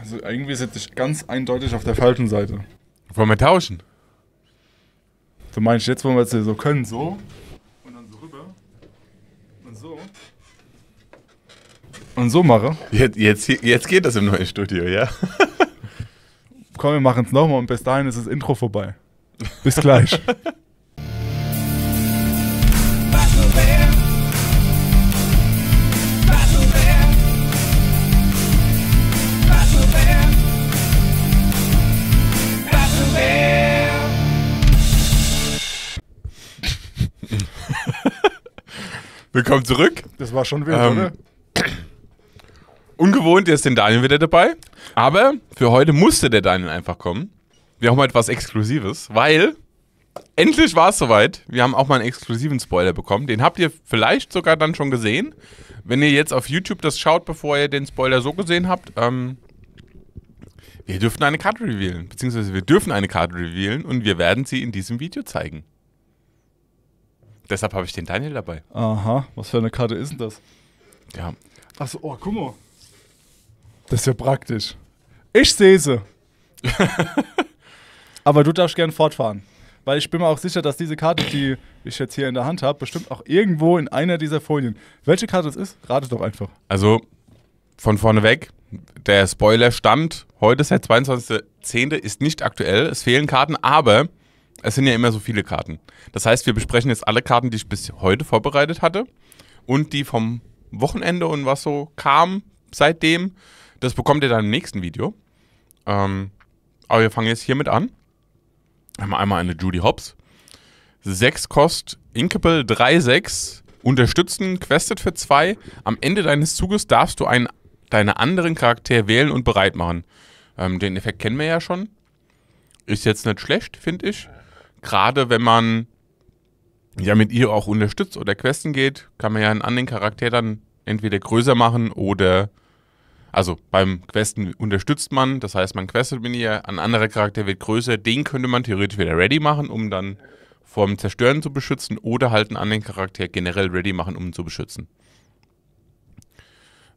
Also irgendwie sitze ich ganz eindeutig auf der falschen Seite. Wollen wir tauschen? Du meinst jetzt, wollen wir es so können, so? Und dann so rüber. Und so. Und so mache. Jetzt, jetzt, jetzt geht das im neuen Studio, ja? Komm, wir machen es nochmal und bis dahin ist das Intro vorbei. Bis gleich. Willkommen zurück. Das war schon wild, ähm, oder? Ungewohnt ist den Daniel wieder dabei. Aber für heute musste der Daniel einfach kommen. Wir haben etwas Exklusives, weil endlich war es soweit. Wir haben auch mal einen exklusiven Spoiler bekommen. Den habt ihr vielleicht sogar dann schon gesehen. Wenn ihr jetzt auf YouTube das schaut, bevor ihr den Spoiler so gesehen habt, ähm, wir dürften eine Karte revealen. Beziehungsweise wir dürfen eine Karte revealen und wir werden sie in diesem Video zeigen. Deshalb habe ich den Daniel dabei. Aha, was für eine Karte ist denn das? Ja. Achso, oh, guck mal. Das ist ja praktisch. Ich sehe sie. Aber du darfst gern fortfahren. Weil ich bin mir auch sicher, dass diese Karte, die ich jetzt hier in der Hand habe, bestimmt auch irgendwo in einer dieser Folien. Welche Karte es ist, rate doch einfach. Also, von vorne weg, der Spoiler stammt, heute ist der 22.10., ist nicht aktuell, es fehlen Karten, aber es sind ja immer so viele Karten. Das heißt, wir besprechen jetzt alle Karten, die ich bis heute vorbereitet hatte und die vom Wochenende und was so kam seitdem. Das bekommt ihr dann im nächsten Video. Ähm, aber wir fangen jetzt hiermit an. Haben einmal eine Judy Hobbs. 6 Kost, Inkable 3-6, unterstützen, questet für 2. Am Ende deines Zuges darfst du einen, deinen anderen Charakter wählen und bereit machen. Ähm, den Effekt kennen wir ja schon. Ist jetzt nicht schlecht, finde ich gerade wenn man ja mit ihr auch unterstützt oder questen geht, kann man ja einen anderen Charakter dann entweder größer machen oder also beim Questen unterstützt man, das heißt, man questet mit ihr, ein anderer Charakter wird größer, den könnte man theoretisch wieder ready machen, um dann vom Zerstören zu beschützen oder halt einen anderen Charakter generell ready machen, um ihn zu beschützen.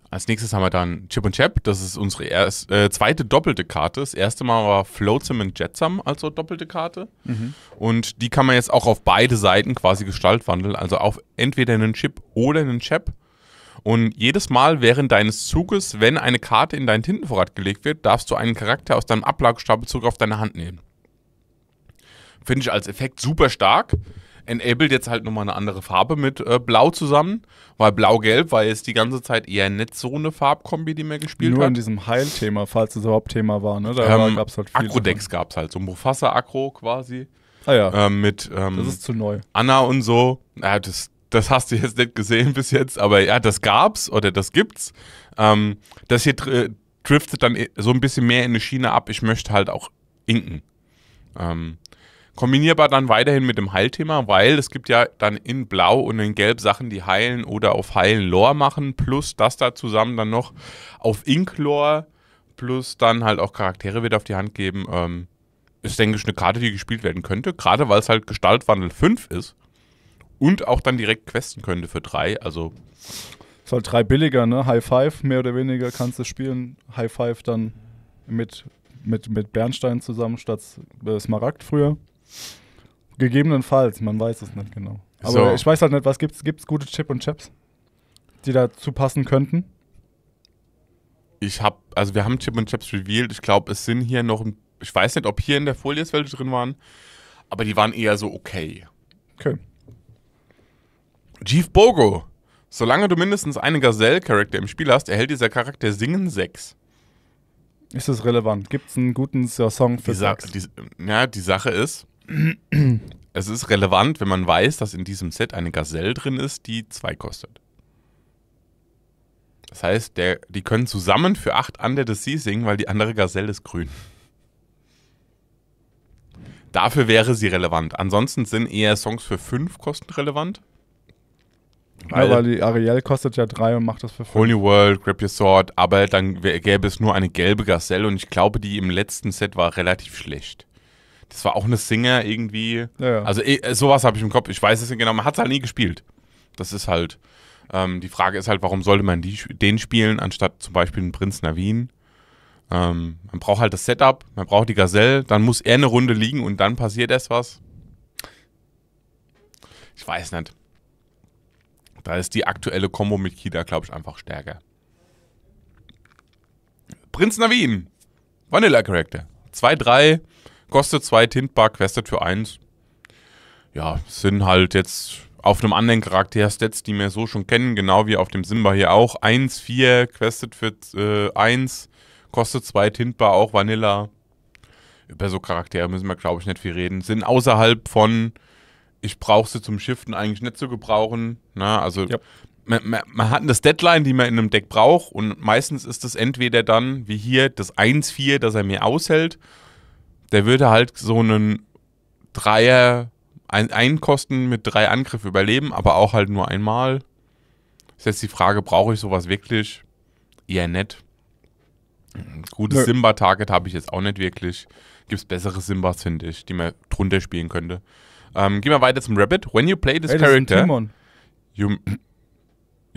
Als nächstes haben wir dann Chip und Chap. Das ist unsere erst, äh, zweite doppelte Karte. Das erste Mal war Floatsam und Jetsam also doppelte Karte. Mhm. Und die kann man jetzt auch auf beide Seiten quasi Gestalt wandeln. Also auf entweder einen Chip oder einen Chap. Und jedes Mal während deines Zuges, wenn eine Karte in deinen Tintenvorrat gelegt wird, darfst du einen Charakter aus deinem Ablagestapel zurück auf deine Hand nehmen. Finde ich als Effekt super stark enabled jetzt halt nochmal eine andere Farbe mit äh, Blau zusammen, weil Blau-Gelb war jetzt die ganze Zeit eher nicht so eine Farbkombi, die mehr gespielt Nur hat. Nur in diesem Heilthema, falls es überhaupt Thema war, ne? Da ähm, gab es halt viel. Akrodex gab es halt, so Mufasa-Akro quasi. Ah ja. Ähm, mit, ähm, das ist zu neu. Anna und so. Ja, das, das hast du jetzt nicht gesehen bis jetzt, aber ja, das gab's oder das gibt's. Ähm, das hier äh, driftet dann eh so ein bisschen mehr in eine Schiene ab. Ich möchte halt auch inken. Ähm, Kombinierbar dann weiterhin mit dem Heilthema, weil es gibt ja dann in Blau und in Gelb Sachen, die heilen oder auf Heilen Lore machen, plus das da zusammen dann noch auf Ink Lore, plus dann halt auch Charaktere wieder auf die Hand geben. Ähm, ist, denke ich, eine Karte, die gespielt werden könnte, gerade weil es halt Gestaltwandel 5 ist und auch dann direkt questen könnte für 3. Also. Ist halt 3 billiger, ne? High Five, mehr oder weniger kannst du spielen. High Five dann mit, mit, mit Bernstein zusammen statt äh, Smaragd früher. Gegebenenfalls, man weiß es nicht genau. Aber so. ich weiß halt nicht, was gibt's? Gibt's gute Chip und Chaps, die dazu passen könnten? Ich habe, also wir haben Chip und Chaps revealed. Ich glaube, es sind hier noch, ich weiß nicht, ob hier in der Folie ist, welche drin waren, aber die waren eher so okay. Okay. Chief Bogo. Solange du mindestens einen Gazelle-Charakter im Spiel hast, erhält dieser Charakter Singen 6. Ist das relevant? Gibt es einen guten Song für die Sa Die, ja, die Sache ist, Es ist relevant, wenn man weiß, dass in diesem Set eine Gazelle drin ist, die zwei kostet. Das heißt, der, die können zusammen für acht Under the Sea singen, weil die andere Gazelle ist grün. Dafür wäre sie relevant. Ansonsten sind eher Songs für fünf Kosten relevant. Weil, ja, weil die Ariel kostet ja drei und macht das für 5. Holy World, Grab Your Sword, aber dann gäbe es nur eine gelbe Gazelle und ich glaube, die im letzten Set war relativ schlecht. Das war auch eine Singer irgendwie. Ja, ja. Also eh, sowas habe ich im Kopf. Ich weiß es nicht genau. Man hat es halt nie gespielt. Das ist halt. Ähm, die Frage ist halt, warum sollte man die, den spielen, anstatt zum Beispiel einen Prinz Navin? Ähm, man braucht halt das Setup, man braucht die Gazelle, dann muss er eine Runde liegen und dann passiert erst was. Ich weiß nicht. Da ist die aktuelle Kombo mit Kida, glaube ich, einfach stärker. Prinz Navin. Vanilla Character. 2-3 Kostet zwei Tintbar, questet für eins. Ja, sind halt jetzt auf einem anderen Charakter Stats, die wir so schon kennen, genau wie auf dem Simba hier auch. 1, 4, questet für äh, kostet 2 Tintbar, auch Vanilla. Über so Charaktere müssen wir, glaube ich, nicht viel reden. Sind außerhalb von, ich brauche sie zum Shiften eigentlich nicht zu gebrauchen. Na, ne? also, ja. man, man, man, hat eine Deadline, die man in einem Deck braucht und meistens ist es entweder dann, wie hier, das 1, 4, das er mir aushält der würde halt so einen Dreier, ein, einen Kosten mit drei Angriffen überleben, aber auch halt nur einmal. Ist jetzt die Frage, brauche ich sowas wirklich? Eher nett. Gutes Simba-Target habe ich jetzt auch nicht wirklich. Gibt es bessere Simbas, finde ich, die man drunter spielen könnte. Ähm, gehen wir weiter zum Rabbit. When you play this hey, character. You,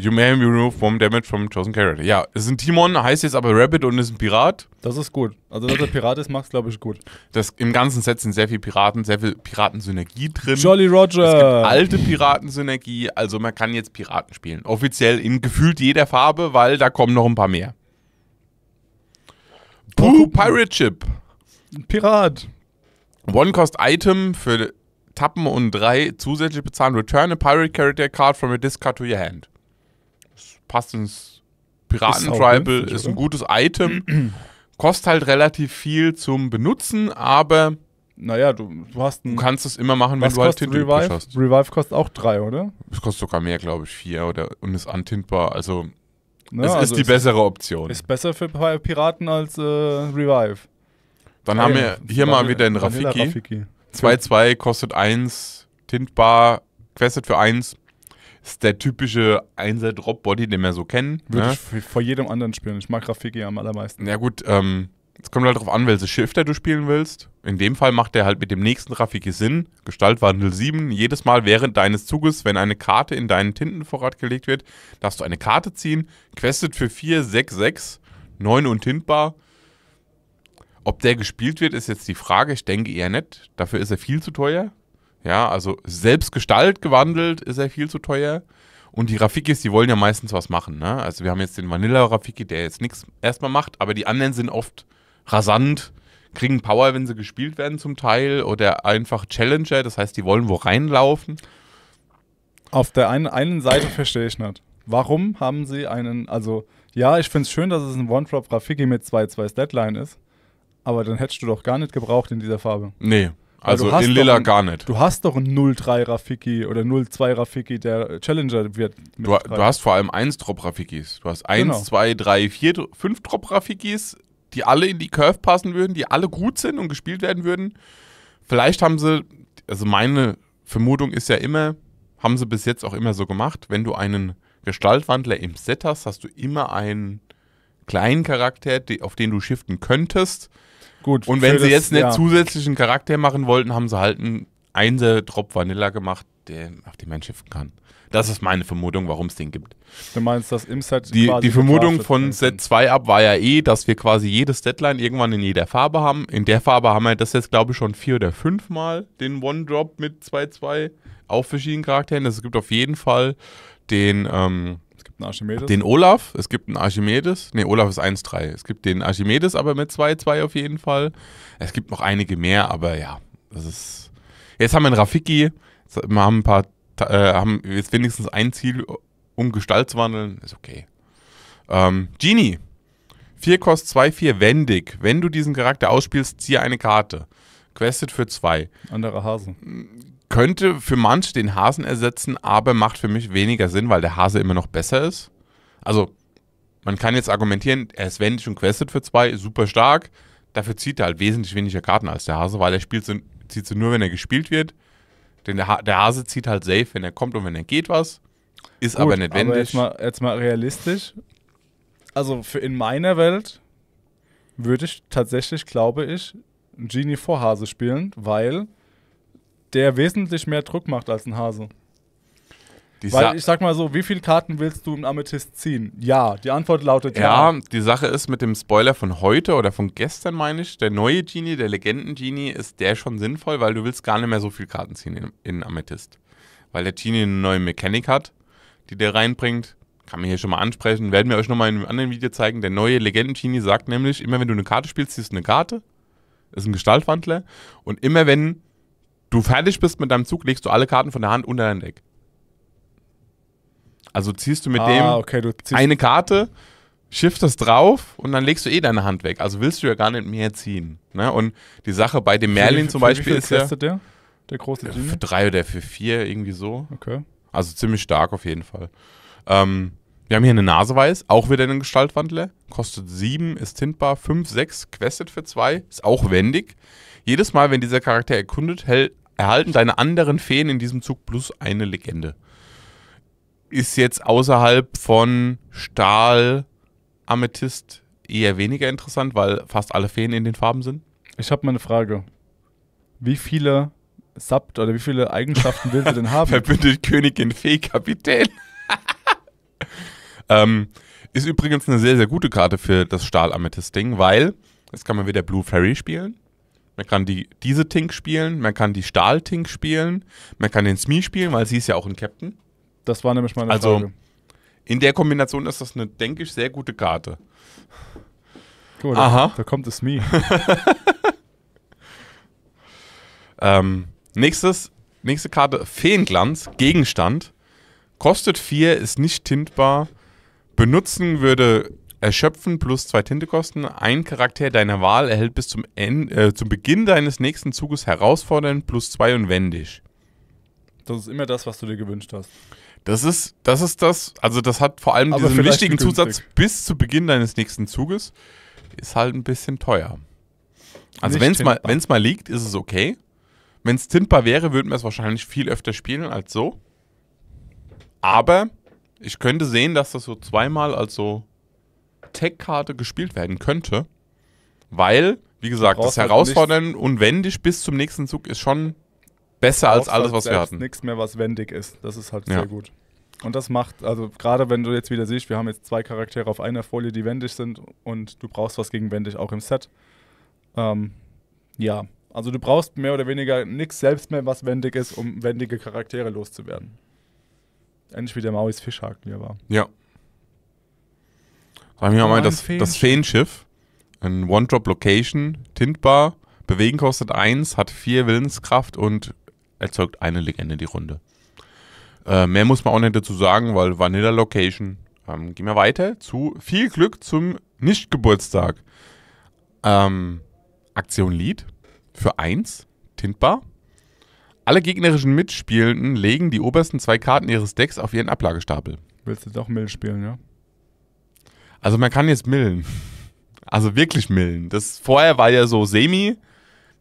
You may remove from damage from chosen character. Ja, es ist ein Timon, heißt jetzt aber Rabbit und ist ein Pirat. Das ist gut. Also, dass er Pirat ist, macht es, glaube ich, gut. Das, Im ganzen Set sind sehr viele Piraten, sehr viel Piratensynergie drin. Jolly Roger! Es gibt alte Piratensynergie, also man kann jetzt Piraten spielen. Offiziell in gefühlt jeder Farbe, weil da kommen noch ein paar mehr. Boo Pirate Ship. Pirat. One-Cost-Item für tappen und drei zusätzlich bezahlen. Return a Pirate Character Card from your discard to your hand passt ins Piraten-Tribal, ist, ist, ein gutes Item, kostet halt relativ viel zum Benutzen, aber naja, du, du hast ein. Du kannst es immer machen, wenn du halt Tint Revive? hast. Revive kostet auch drei, oder? Es kostet sogar mehr, glaube ich, vier oder und ist antintbar. Also Na, ne, es also ist die bessere Option. Ist besser für Piraten als äh, Revive. Dann ah, haben wir hier Vanilla, mal wieder einen Rafiki. 2-2 kostet 1, tintbar, questet für 1 ist der typische Einser-Drop-Body, den wir so kennen. Würde ne? ich vor jedem anderen spielen. Ich mag Rafiki am allermeisten. Ja gut, ähm, es kommt halt darauf an, welche Shifter du spielen willst. In dem Fall macht der halt mit dem nächsten Rafiki Sinn. Gestaltwandel 7. Jedes Mal während deines Zuges, wenn eine Karte in deinen Tintenvorrat gelegt wird, darfst du eine Karte ziehen. Questet für 4, 6, 6, 9 und Tintbar. Ob der gespielt wird, ist jetzt die Frage. Ich denke eher nicht. Dafür ist er viel zu teuer. Ja, also selbst Gestalt gewandelt ist er viel zu teuer. Und die Rafikis, die wollen ja meistens was machen. Ne? Also wir haben jetzt den Vanilla Rafiki, der jetzt nichts erstmal macht, aber die anderen sind oft rasant, kriegen Power, wenn sie gespielt werden zum Teil oder einfach Challenger, das heißt, die wollen wo reinlaufen. Auf der einen, einen Seite verstehe ich nicht. Warum haben sie einen, also ja, ich finde es schön, dass es ein one drop Rafiki mit 2-2 Deadline ist, aber dann hättest du doch gar nicht gebraucht in dieser Farbe. Nee, also in Lilla ein, gar nicht. Du hast doch einen 0,3 Rafiki oder 0,2 Rafiki, der Challenger wird. Du, du, hast vor allem 1 Drop Rafikis. Du hast 1, 2, 3, 4, 5 Drop Rafikis, die alle in die Curve passen würden, die alle gut sind und gespielt werden würden. Vielleicht haben sie, also meine Vermutung ist ja immer, haben sie bis jetzt auch immer so gemacht, wenn du einen Gestaltwandler im Set hast, hast du immer einen kleinen Charakter, auf den du shiften könntest Gut. Und wenn sie das, jetzt nicht ja. zusätzlichen Charakter machen wollten, haben sie halt einen Einser Drop Vanilla gemacht, der auf die man schiffen kann. Das ist meine Vermutung, warum es den gibt. Du meinst, dass im Set die, die Vermutung von Set 2 ab war ja eh, dass wir quasi jedes Deadline irgendwann in jeder Farbe haben. In der Farbe haben wir das jetzt, glaube ich, schon vier oder fünf Mal, den One-Drop mit 2-2 auf verschiedenen Charakteren. Also es gibt auf jeden Fall den ähm, einen Archimedes. Den Olaf, es gibt einen Archimedes. Ne, Olaf ist 1,3. Es gibt den Archimedes, aber mit 2,2 auf jeden Fall. Es gibt noch einige mehr, aber ja, das ist. Jetzt haben wir einen Rafiki. Wir haben ein paar, äh, haben jetzt wenigstens ein Ziel um Gestalt zu wandeln. Ist okay. Ähm, Genie. 4 Kost 2, 4 wendig. Wenn du diesen Charakter ausspielst, ziehe eine Karte. Quested für 2. Andere Hase. Hm, könnte für manche den Hasen ersetzen, aber macht für mich weniger Sinn, weil der Hase immer noch besser ist. Also, man kann jetzt argumentieren, er ist wendig und questet für zwei, super stark. Dafür zieht er halt wesentlich weniger Karten als der Hase, weil er spielt so, zieht sie nur, wenn er gespielt wird. Denn der, ha der, Hase zieht halt safe, wenn er kommt und wenn er geht was. Ist Gut, aber nicht wendig. Aber jetzt, mal, jetzt mal realistisch. Also für in meiner Welt würde ich tatsächlich, glaube ich, Genie vor Hase spielen, weil der wesentlich mehr Druck macht als ein Hase. Die Weil ich sag mal so, wie viele Karten willst du im Amethyst ziehen? Ja, die Antwort lautet ja. Ja, die Sache ist mit dem Spoiler von heute oder von gestern, meine ich, der neue Genie, der Legenden-Genie, ist der schon sinnvoll, weil du willst gar nicht mehr so viele Karten ziehen in, in Amethyst. Weil der Genie eine neue Mechanik hat, die der reinbringt. Kann man hier schon mal ansprechen. Werden wir euch nochmal in einem anderen Video zeigen. Der neue Legenden-Genie sagt nämlich, immer wenn du eine Karte spielst, ziehst du eine Karte. Ist ein Gestaltwandler. Und immer wenn du fertig bist mit deinem Zug, legst du alle Karten von der Hand unter dein Deck. Also ziehst du mit ah, dem okay, du eine Karte, shiftest drauf und dann legst du eh deine Hand weg. Also willst du ja gar nicht mehr ziehen. Ne? Und die Sache bei dem Merlin für, zum für Beispiel ist ja. Der, der große Genie? Für drei oder für vier, irgendwie so. Okay. Also ziemlich stark auf jeden Fall. Ähm, wir haben hier eine Naseweiß, auch wieder einen Gestaltwandler. Kostet sieben, ist tintbar, fünf, sechs, questet für zwei, ist auch wendig. Jedes Mal, wenn dieser Charakter erkundet, hält, erhalten deine anderen Feen in diesem Zug plus eine Legende. Ist jetzt außerhalb von Stahl, Amethyst eher weniger interessant, weil fast alle Feen in den Farben sind. Ich habe mal eine Frage. Wie viele Sabt oder wie viele Eigenschaften will sie denn haben? Verbündet Königin, Fee, Kapitän. ähm, ist übrigens eine sehr, sehr gute Karte für das Stahl-Amethyst-Ding, weil, jetzt kann man wieder Blue Fairy spielen. Man kann die, diese Tink spielen, man kann die Stahl-Tink spielen, man kann den Smee spielen, weil sie ist ja auch ein Captain. Das war nämlich meine also, Frage. In der Kombination ist das eine, denke ich, sehr gute Karte. Cool, Aha. Da, da kommt das Smee. ähm, nächstes, nächste Karte, Feenglanz, Gegenstand. Kostet 4, ist nicht tintbar. Benutzen würde Erschöpfen plus zwei Tintekosten. Ein Charakter deiner Wahl erhält bis zum, End, äh, zum Beginn deines nächsten Zuges herausfordernd plus zwei und wendig. Das ist immer das, was du dir gewünscht hast. Das ist, das ist das, also das hat vor allem Aber diesen wichtigen Zusatz bis zu Beginn deines nächsten Zuges, ist halt ein bisschen teuer. Also wenn es mal, mal liegt, ist es okay. Wenn es tintbar wäre, würden wir es wahrscheinlich viel öfter spielen als so. Aber ich könnte sehen, dass das so zweimal als so Tech-Karte gespielt werden könnte, weil, wie gesagt, das Herausfordern halt und wendig bis zum nächsten Zug ist schon besser als alles, halt was wir hatten. Nichts mehr, was wendig ist. Das ist halt ja. sehr gut. Und das macht, also gerade wenn du jetzt wieder siehst, wir haben jetzt zwei Charaktere auf einer Folie, die wendig sind und du brauchst was gegen wendig auch im Set. Ähm, ja, also du brauchst mehr oder weniger nichts selbst mehr, was wendig ist, um wendige Charaktere loszuwerden. Ähnlich wie der Mauis Fischhaken hier war. Ja, da haben wir mal das, Feenschiff. das Feenschiff. Ein One-Drop-Location, tintbar, bewegen kostet 1, hat 4 Willenskraft und erzeugt eine Legende die Runde. Äh, mehr muss man auch nicht dazu sagen, weil Vanilla Location. Ähm, gehen wir weiter zu viel Glück zum Nicht-Geburtstag. Ähm, Aktion Lead für 1, tintbar. Alle gegnerischen Mitspielenden legen die obersten zwei Karten ihres Decks auf ihren Ablagestapel. Willst du doch Mill spielen, ja? Also man kann jetzt millen. Also wirklich millen. Das vorher war ja so semi,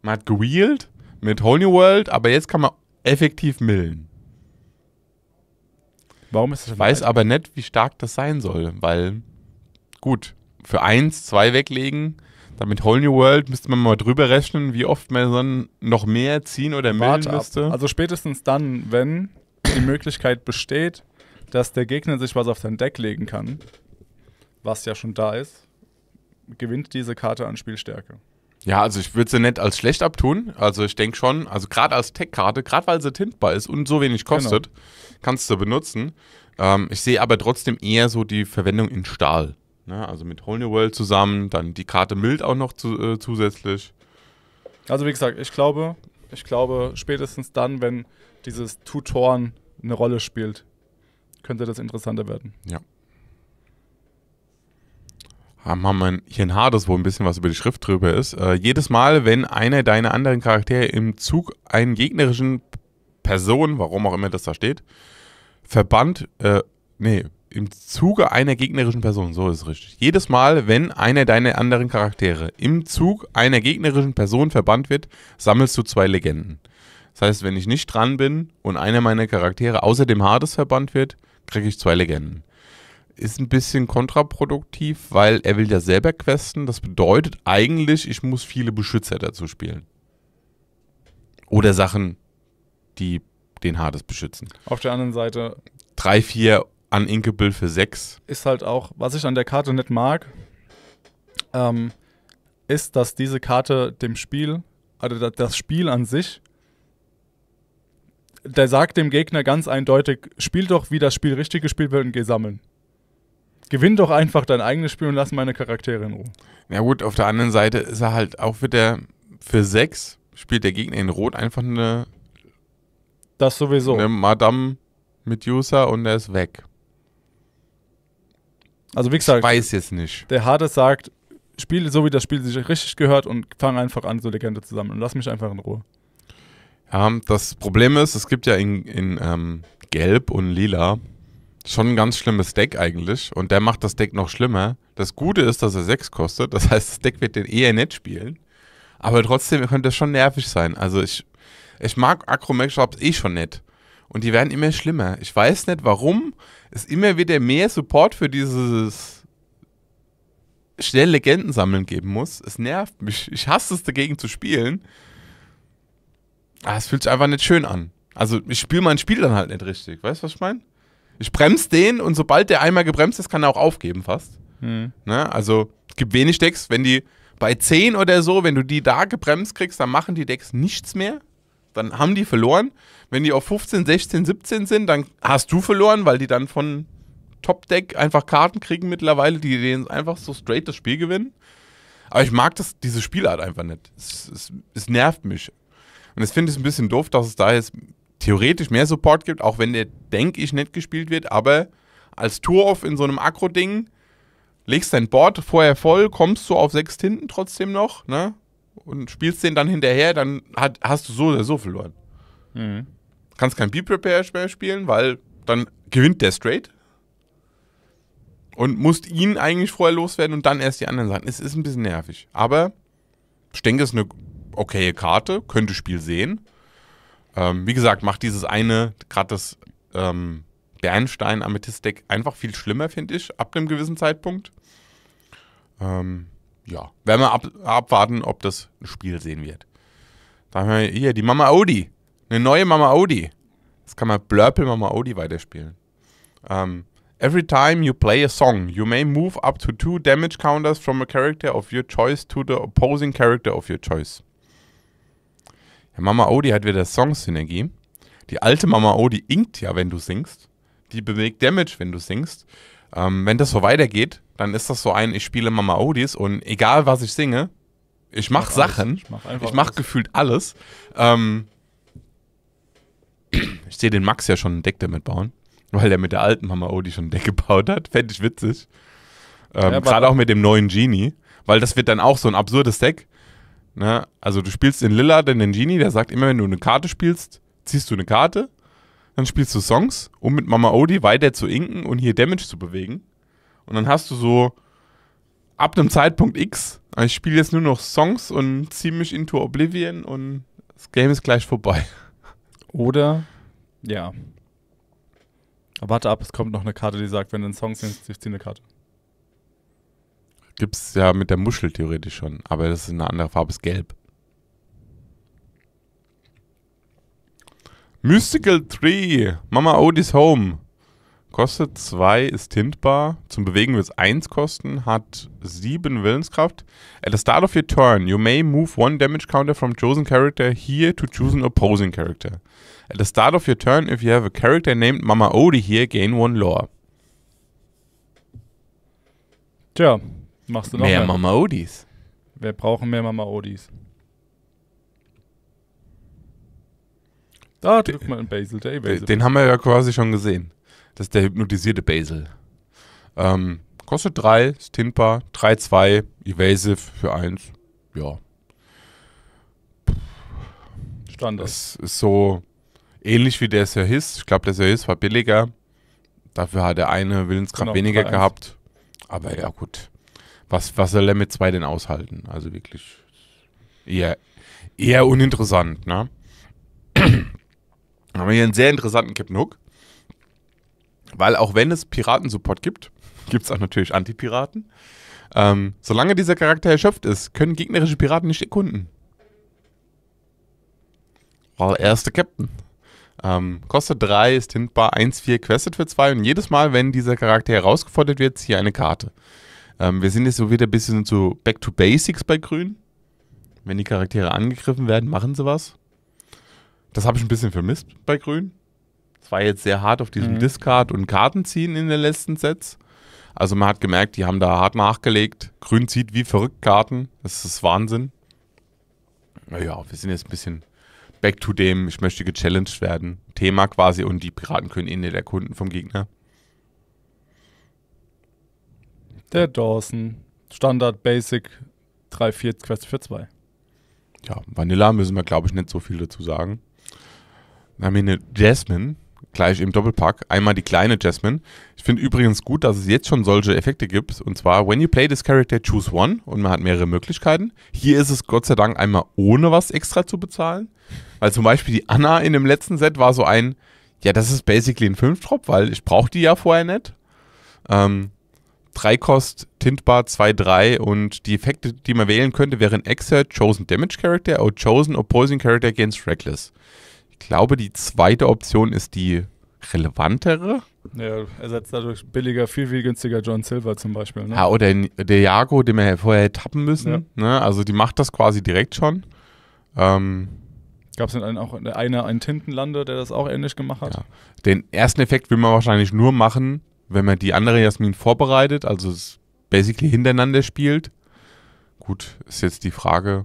man hat gewheelt mit Whole New World, aber jetzt kann man effektiv millen. Warum ist das? Ich weiß aber nicht, wie stark das sein soll, weil gut, für eins, zwei weglegen, dann mit Whole New World müsste man mal drüber rechnen, wie oft man dann noch mehr ziehen oder millen Warte müsste. Ab. Also spätestens dann, wenn die Möglichkeit besteht, dass der Gegner sich was auf sein Deck legen kann, was ja schon da ist, gewinnt diese Karte an Spielstärke. Ja, also ich würde sie nicht als schlecht abtun. Also ich denke schon, also gerade als Tech-Karte, gerade weil sie tintbar ist und so wenig genau. kostet, genau. kannst du benutzen. Ähm, ich sehe aber trotzdem eher so die Verwendung in Stahl. Ne? Also mit Whole New World zusammen, dann die Karte mild auch noch zu, äh, zusätzlich. Also wie gesagt, ich glaube, ich glaube spätestens dann, wenn dieses Tutoren eine Rolle spielt, könnte das interessanter werden. Ja haben wir hier ein Hades, wo ein bisschen was über die Schrift drüber ist. Äh, jedes Mal, wenn einer deiner anderen Charaktere im Zug einen gegnerischen Person, warum auch immer das da steht, verbannt, äh, nee, im Zuge einer gegnerischen Person, so ist es richtig. Jedes Mal, wenn einer deiner anderen Charaktere im Zug einer gegnerischen Person verbannt wird, sammelst du zwei Legenden. Das heißt, wenn ich nicht dran bin und einer meiner Charaktere außer dem Hades verbannt wird, kriege ich zwei Legenden ist ein bisschen kontraproduktiv, weil er will ja selber questen. Das bedeutet eigentlich, ich muss viele Beschützer dazu spielen. Oder Sachen, die den Hades beschützen. Auf der anderen Seite. 3, 4 an Uninkable für 6. Ist halt auch, was ich an der Karte nicht mag, ähm, ist, dass diese Karte dem Spiel, also das Spiel an sich, der sagt dem Gegner ganz eindeutig, spiel doch, wie das Spiel richtig gespielt wird und geh sammeln. Gewinn doch einfach dein eigenes Spiel und lass meine Charaktere in Ruhe. Ja gut, auf der anderen Seite ist er halt auch wieder für sechs spielt der Gegner in Rot einfach eine. Das sowieso. Eine Madame mit User und er ist weg. Also wie gesagt, ich weiß jetzt nicht. Der Harte sagt, spiele so wie das Spiel sich richtig gehört und fang einfach an, so Legende zu sammeln lass mich einfach in Ruhe. Ja, das Problem ist, es gibt ja in, in ähm, Gelb und Lila schon ein ganz schlimmes Deck eigentlich. Und der macht das Deck noch schlimmer. Das Gute ist, dass er 6 kostet. Das heißt, das Deck wird den eher nett spielen. Aber trotzdem könnte das schon nervig sein. Also ich, ich mag Akro-Matchups eh schon nett. Und die werden immer schlimmer. Ich weiß nicht warum. Es immer wieder mehr Support für dieses schnell Legenden sammeln geben muss. Es nervt mich. Ich hasse es dagegen zu spielen. Aber ah, es fühlt sich einfach nicht schön an. Also ich spiele mein Spiel dann halt nicht richtig. Weißt du, was ich meine? Ich bremse den und sobald der einmal gebremst ist, kann er auch aufgeben fast. Hm. Ne? Also es gibt wenig Decks, wenn die bei 10 oder so, wenn du die da gebremst kriegst, dann machen die Decks nichts mehr. Dann haben die verloren. Wenn die auf 15, 16, 17 sind, dann hast du verloren, weil die dann von Top-Deck einfach Karten kriegen mittlerweile, die denen einfach so straight das Spiel gewinnen. Aber ich mag das, diese Spielart einfach nicht. Es, es, es nervt mich. Und ich finde es ein bisschen doof, dass es da jetzt theoretisch mehr Support gibt, auch wenn der, denke ich, nicht gespielt wird, aber als Tour-Off in so einem Akro-Ding legst dein Board vorher voll, kommst du auf sechs Tinten trotzdem noch, ne? Und spielst den dann hinterher, dann hat, hast du so oder so verloren. Mhm. Kannst kein B-Prepare mehr spielen, weil dann gewinnt der straight. Und musst ihn eigentlich vorher loswerden und dann erst die anderen Sachen. Es ist ein bisschen nervig. Aber ich denke, es ist eine okaye Karte, könnte Spiel sehen. Ähm, wie gesagt, macht dieses eine, gerade das ähm, Bernstein-Amethyst-Deck einfach viel schlimmer, finde ich, ab einem gewissen Zeitpunkt. Ähm, ja, werden wir ab, abwarten, ob das ein Spiel sehen wird. Da haben wir hier die Mama Audi. Eine neue Mama Audi. Das kann man Blurple Mama Audi weiterspielen. Ähm, Every time you play a song, you may move up to two damage counters from a character of your choice to the opposing character of your choice. Bei Mama Odi hat wieder Song-Synergie. Die alte Mama Odi inkt ja, wenn du singst. Die bewegt Damage, wenn du singst. Ähm, wenn das so weitergeht, dann ist das so ein, ich spiele Mama Odis und egal was ich singe, ich mache mach Sachen. Alles. Ich mache mach gefühlt alles. Ähm, ich sehe den Max ja schon ein Deck damit bauen, weil der mit der alten Mama Odi schon ein Deck gebaut hat. Fände ich witzig. Ähm, ja, Gerade auch mit dem neuen Genie, weil das wird dann auch so ein absurdes Deck. Ne? Also du spielst den Lillard, denn den Genie, der sagt immer, wenn du eine Karte spielst, ziehst du eine Karte, dann spielst du Songs, um mit Mama Odi weiter zu inken und hier Damage zu bewegen. Und dann hast du so ab dem Zeitpunkt X, also ich spiele jetzt nur noch Songs und ziehe mich into Oblivion und das Game ist gleich vorbei. Oder, ja. Warte ab, es kommt noch eine Karte, die sagt, wenn du einen Song singst, ziehst du eine Karte. Gibt es ja mit der Muschel theoretisch schon, aber das ist eine andere Farbe, ist gelb. Mystical Tree, Mama Odys Home. Kostet 2, ist tintbar. Zum Bewegen wird es 1 kosten, hat 7 Willenskraft. At the start of your turn, you may move one damage counter from chosen character here to choose an opposing character. At the start of your turn, if you have a character named Mama Odie here, gain one lore. Tja, Machst du noch mehr? Mama Odis. Wer brauchen mehr Mama Odis. Da, ah, Guck mal, Basil, der Basil. Den haben wir ja quasi schon gesehen. Das ist der hypnotisierte Basil. Ähm, kostet 3, ist Tintbar, 3, 2, Evasive für 1. Ja. Standard. Das ist so ähnlich wie der Serhis. Ich glaube, der Serhis war billiger. Dafür hat der eine Willenskraft genau, weniger gehabt. Aber ja, gut was, was soll er mit zwei denn aushalten? Also wirklich eher, eher uninteressant, ne? haben wir hier einen sehr interessanten Captain Hook. Weil auch wenn es Piratensupport gibt, gibt es auch natürlich Antipiraten. Ähm, solange dieser Charakter erschöpft ist, können gegnerische Piraten nicht erkunden. Weil er ist der Captain. Ähm, kostet 3, ist hintbar 1, 4, questet für 2 und jedes Mal, wenn dieser Charakter herausgefordert wird, ziehe eine Karte. Ähm, wir sind jetzt so wieder ein bisschen so Back to Basics bei Grün. Wenn die Charaktere angegriffen werden, machen sie was. Das habe ich ein bisschen vermisst bei Grün. Es war jetzt sehr hart auf diesem mhm. Discard und Karten ziehen in den letzten Sets. Also man hat gemerkt, die haben da hart nachgelegt. Grün zieht wie verrückt Karten. Das ist Wahnsinn. Naja, wir sind jetzt ein bisschen back to dem, ich möchte gechallenged werden. Thema quasi und die Piraten können eh Inne der Kunden vom Gegner. Der Dawson. Standard Basic 3-4 Quest für 2. Ja, Vanilla müssen wir, glaube ich, nicht so viel dazu sagen. Dann haben wir eine Jasmine, gleich im Doppelpack. Einmal die kleine Jasmine. Ich finde übrigens gut, dass es jetzt schon solche Effekte gibt. Und zwar, when you play this character, choose one. Und man hat mehrere Möglichkeiten. Hier ist es Gott sei Dank einmal ohne was extra zu bezahlen. Weil zum Beispiel die Anna in dem letzten Set war so ein, ja, das ist basically ein 5-Drop, weil ich brauche die ja vorher nicht. Ähm, 3-Kost, Tintbar 2-3 und die Effekte, die man wählen könnte, wären Exert, Chosen Damage Character oder Chosen Opposing Character against Reckless. Ich glaube, die zweite Option ist die relevantere. Ja, ersetzt dadurch billiger, viel, viel günstiger John Silver zum Beispiel. Ne? Ja, oder der Jago, den wir vorher hätte tappen müssen. Ja. Ne? Also die macht das quasi direkt schon. Ähm, Gab es denn einen, auch einer, einen Tintenlander, der das auch ähnlich gemacht hat? Ja. Den ersten Effekt will man wahrscheinlich nur machen, wenn man die andere Jasmin vorbereitet, also es basically hintereinander spielt. Gut, ist jetzt die Frage,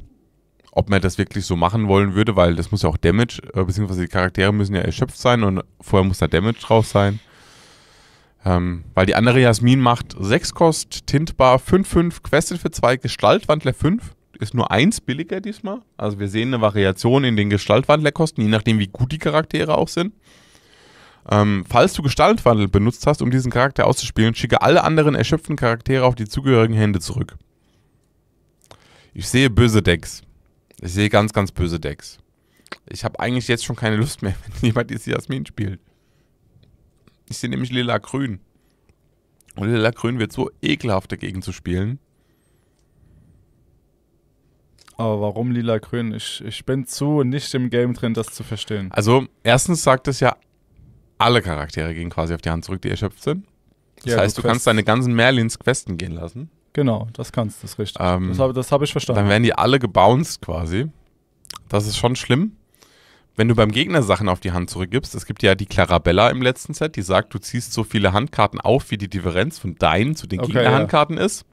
ob man das wirklich so machen wollen würde, weil das muss ja auch Damage, äh, beziehungsweise die Charaktere müssen ja erschöpft sein und vorher muss da Damage drauf sein. Ähm, weil die andere Jasmin macht 6 Kost, Tintbar 5-5, Quested für 2, Gestaltwandler 5. Ist nur eins billiger diesmal. Also wir sehen eine Variation in den Gestaltwandlerkosten, je nachdem wie gut die Charaktere auch sind. Ähm, falls du Gestaltwandel benutzt hast, um diesen Charakter auszuspielen, schicke alle anderen erschöpften Charaktere auf die zugehörigen Hände zurück. Ich sehe böse Decks. Ich sehe ganz, ganz böse Decks. Ich habe eigentlich jetzt schon keine Lust mehr, wenn jemand die Jasmin spielt. Ich sehe nämlich lila-grün. Und lila-grün wird so ekelhaft dagegen zu spielen. Aber warum lila-grün? Ich, ich bin zu nicht im Game drin, das zu verstehen. Also, erstens sagt es ja alle Charaktere gehen quasi auf die Hand zurück, die erschöpft sind. Das ja, heißt, du, du kannst deine ganzen Merlins Questen gehen lassen. Genau, das kannst du, das ist richtig. Ähm, das habe hab ich verstanden. Dann werden die alle gebounced quasi. Das ist schon schlimm. Wenn du beim Gegner Sachen auf die Hand zurückgibst, es gibt ja die Clarabella im letzten Set, die sagt, du ziehst so viele Handkarten auf, wie die Differenz von deinen zu den okay, Gegnerhandkarten ja. ist.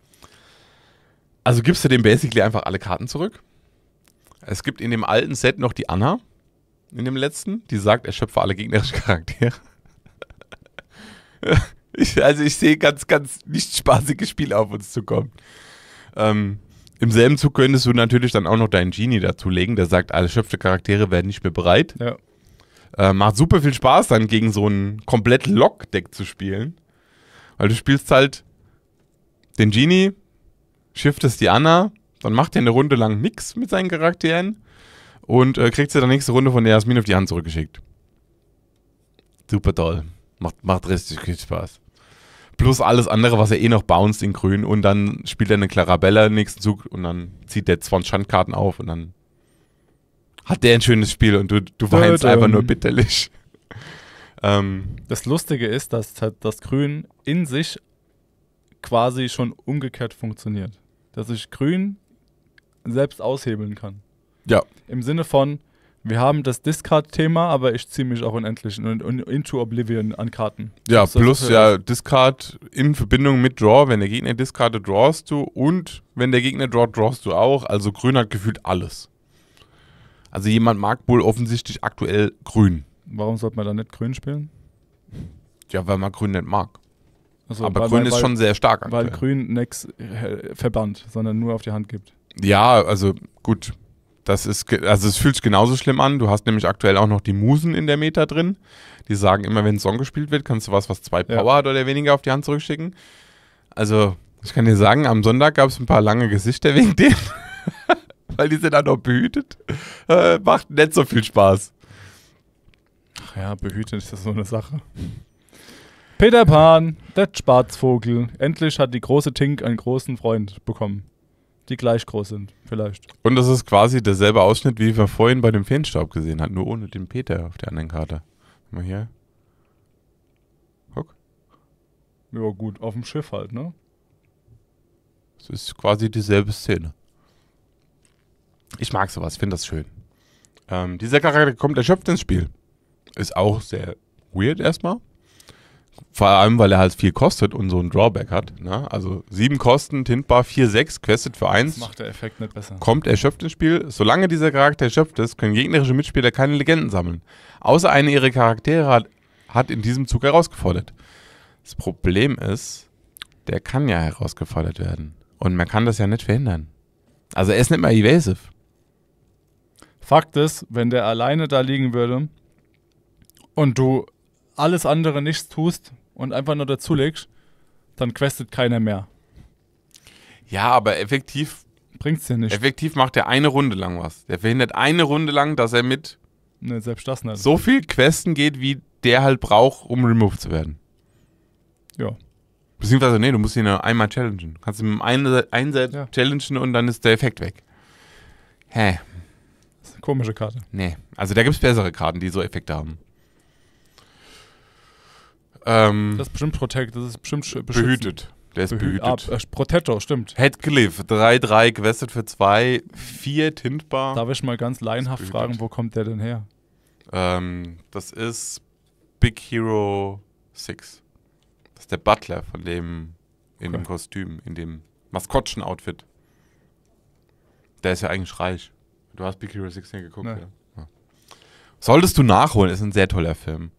Also gibst du dem basically einfach alle Karten zurück. Es gibt in dem alten Set noch die Anna, in dem letzten, die sagt, erschöpfe alle gegnerischen Charaktere. ich, also ich sehe ganz, ganz nicht spaßige Spiele auf uns zukommen. Ähm, Im selben Zug könntest du natürlich dann auch noch deinen Genie dazulegen, der sagt, alle erschöpfte Charaktere werden nicht mehr bereit. Ja. Äh, macht super viel Spaß, dann gegen so ein komplett Lock-Deck zu spielen. Weil du spielst halt den Genie, shiftest die Anna, dann macht er eine Runde lang nichts mit seinen Charakteren und äh, kriegt sie dann nächste Runde von der Jasmin auf die Hand zurückgeschickt. Super toll. Macht, macht richtig viel Spaß. Plus alles andere, was er eh noch bounced in grün. Und dann spielt er eine Clarabella im nächsten Zug und dann zieht der 20 Schandkarten auf und dann hat der ein schönes Spiel und du, du weinst einfach nur bitterlich. ähm, das Lustige ist, dass halt, das Grün in sich quasi schon umgekehrt funktioniert. Dass ich Grün selbst aushebeln kann. Ja. Im Sinne von, wir haben das Discard-Thema, aber ich ziehe mich auch unendlich in, in, into Oblivion an Karten. Ja, so, plus ja, Discard in Verbindung mit Draw. Wenn der Gegner discardet, drawst du und wenn der Gegner draw, drawst du auch. Also grün hat gefühlt alles. Also jemand mag wohl offensichtlich aktuell grün. Warum sollte man da nicht grün spielen? Ja, weil man grün nicht mag. Also, aber weil, grün weil, ist schon sehr stark aktuell. Weil grün nichts äh, verbannt, sondern nur auf die Hand gibt. Ja, also gut, das ist, also es fühlt sich genauso schlimm an. Du hast nämlich aktuell auch noch die Musen in der Meta drin. Die sagen immer, wenn ein Song gespielt wird, kannst du was, was zwei Power ja. hat oder weniger auf die Hand zurückschicken. Also, ich kann dir sagen, am Sonntag gab es ein paar lange Gesichter wegen dem. Weil die sind dann noch behütet. Äh, macht nicht so viel Spaß. Ach ja, behütet ist das so eine Sache. Peter Pan, der Spatzvogel. Endlich hat die große Tink einen großen Freund bekommen die gleich groß sind, vielleicht. Und das ist quasi derselbe Ausschnitt, wie wir vorhin bei dem Feenstaub gesehen hat, nur ohne den Peter auf der anderen Karte. Mal hier. Guck. Ja, gut, auf dem Schiff halt, ne? Es ist quasi dieselbe Szene. Ich mag sowas, finde das schön. Ähm, dieser Charakter kommt erschöpft ins Spiel. Ist auch sehr weird erstmal. Vor allem, weil er halt viel kostet und so einen Drawback hat. Ne? Also sieben Kosten, Tintbar vier, sechs, questet für eins. Das macht der Effekt nicht besser. Kommt erschöpft ins Spiel. Solange dieser Charakter erschöpft ist, können gegnerische Mitspieler keine Legenden sammeln. Außer eine ihrer Charaktere hat, hat in diesem Zug herausgefordert. Das Problem ist, der kann ja herausgefordert werden. Und man kann das ja nicht verhindern. Also er ist nicht mehr evasive. Fakt ist, wenn der alleine da liegen würde und du alles andere nichts tust und einfach nur dazu legst, dann questet keiner mehr. Ja, aber effektiv. Bringt's dir nicht. Effektiv macht er eine Runde lang was. Der verhindert eine Runde lang, dass er mit ne, selbst das nicht. so viel Questen geht, wie der halt braucht, um removed zu werden. Ja. Beziehungsweise, nee, du musst ihn nur einmal challengen. Du kannst ihn mit einem Einsatz ja. challengen und dann ist der Effekt weg. Hä? Das ist eine komische Karte. Nee. Also da gibt es bessere Karten, die so Effekte haben. Ähm, das ist bestimmt Protect, das ist bestimmt beschützen. Behütet. Der ist Behü behütet. Ah, äh, stimmt. Headcliff, 3-3, Quested für 2, 4 Tintbar. Darf ich mal ganz laienhaft fragen, wo kommt der denn her? Ähm, das ist Big Hero 6. Das ist der Butler von dem, in okay. dem Kostüm, in dem Maskottchen-Outfit. Der ist ja eigentlich reich. Du hast Big Hero 6 geguckt, nee. ja. Solltest du nachholen, ist ein sehr toller Film.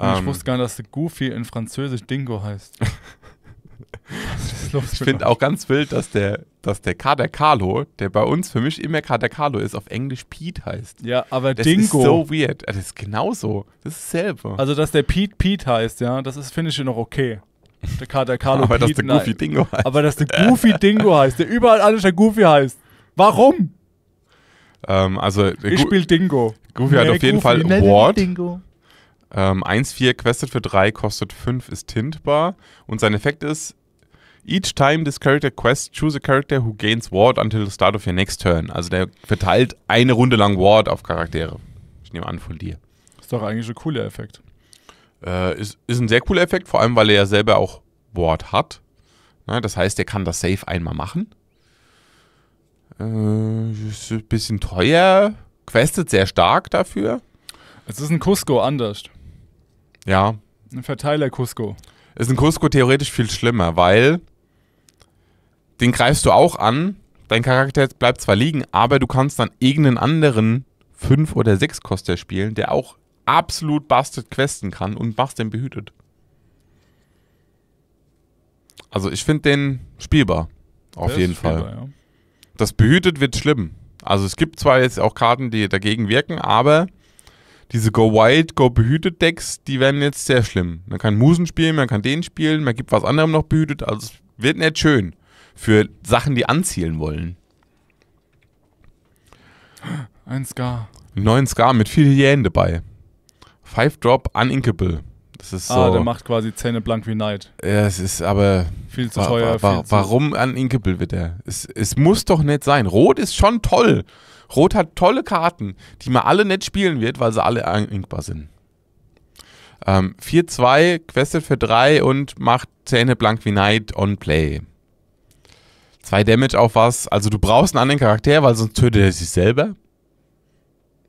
Ähm, ich wusste gar nicht, dass Goofy in Französisch Dingo heißt. ich finde auch ganz wild, dass der, dass der Kader Carlo, der bei uns für mich immer Kader Carlo ist, auf Englisch Pete heißt. Ja, aber das Dingo. Das ist so weird. Das ist genauso. Das ist dasselbe. Also, dass der Pete Pete heißt, ja, das ist, finde ich, noch okay. Der Kader Carlo aber Pete, dass der Goofy nein. Dingo heißt. Aber dass der Goofy Dingo heißt, der überall alles der Goofy heißt. Warum? Ähm, also, ich spiele Dingo. Goofy nee, hat auf jeden Goofy, Fall Ward. Dingo. Ähm, 1-4 questet für 3, kostet 5, ist tintbar. Und sein Effekt ist, each time this character quests, choose a character who gains Ward until the start of your next turn. Also der verteilt eine Runde lang Ward auf Charaktere. Ich nehme an, von dir. Ist doch eigentlich ein cooler Effekt. Äh, ist, ist ein sehr cooler Effekt, vor allem, weil er ja selber auch Ward hat. Na, das heißt, er kann das safe einmal machen. Äh, ist ein bisschen teuer, questet sehr stark dafür. Es ist ein Cusco anders. Ja. Ein Verteiler Cusco. Ist ein Cusco theoretisch viel schlimmer, weil den greifst du auch an, dein Charakter bleibt zwar liegen, aber du kannst dann irgendeinen anderen 5 oder 6 Koster spielen, der auch absolut Bastard questen kann und machst den behütet. Also ich finde den spielbar. Auf der jeden Fall. Ja. Das behütet wird schlimm. Also es gibt zwar jetzt auch Karten, die dagegen wirken, aber diese Go Wild, Go Behütet Decks, die werden jetzt sehr schlimm. Man kann Musen spielen, man kann den spielen, man gibt was anderem noch behütet. Also es wird nicht schön für Sachen, die anzielen wollen. Ein Scar. Neun Scar mit viel Hyänen dabei. Five Drop Uninkable. Das ist ah, so, der macht quasi Zähne blank wie Neid. Ja, es ist aber. Viel zu teuer. Wa wa wa warum Uninkable wird er? Es, es muss doch nicht sein. Rot ist schon toll. Rot hat tolle Karten, die man alle nicht spielen wird, weil sie alle inkbar sind. Ähm, 4-2, Questet für 3 und macht Zähne blank wie Knight on Play. 2 Damage auf was. Also du brauchst einen anderen Charakter, weil sonst tötet er sich selber.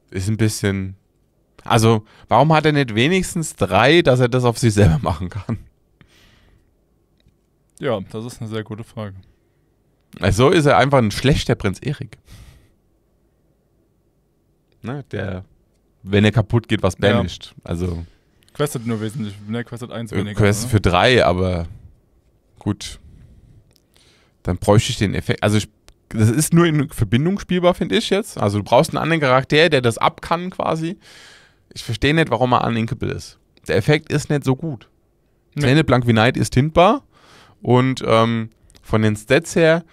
Ist ein bisschen. Also, warum hat er nicht wenigstens 3, dass er das auf sich selber machen kann? Ja, das ist eine sehr gute Frage. Also so also ist er einfach ein schlechter Prinz Erik ne, der, wenn er kaputt geht, was banished. Ja. Also. Questet nur wesentlich, ne, Questet 1 äh, weniger. Quest für drei, aber gut. Dann bräuchte ich den Effekt. Also ich, das ist nur in Verbindung spielbar, finde ich jetzt. Also du brauchst einen anderen Charakter, der das ab kann quasi. Ich verstehe nicht, warum er uninkable ist. Der Effekt ist nicht so gut. Nee. Zähne Blank wie Night ist hintbar und ähm, von den Stats her,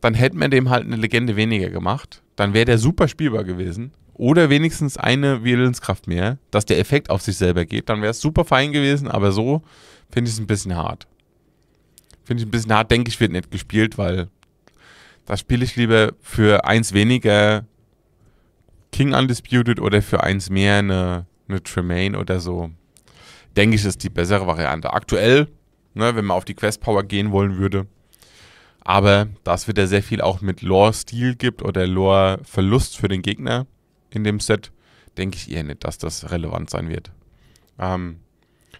dann hätte man dem halt eine Legende weniger gemacht. Dann wäre der super spielbar gewesen oder wenigstens eine Willenskraft mehr, dass der Effekt auf sich selber geht, dann wäre es super fein gewesen, aber so finde ich es ein bisschen hart. Finde ich ein bisschen hart, denke ich, wird nicht gespielt, weil das spiele ich lieber für eins weniger King Undisputed oder für eins mehr eine, eine Tremaine oder so. Denke ich, ist die bessere Variante. Aktuell, ne, wenn man auf die Quest Power gehen wollen würde, aber da es wieder sehr viel auch mit Lore-Stil gibt oder Lore-Verlust für den Gegner, in dem Set, denke ich eher nicht, dass das relevant sein wird. Ähm,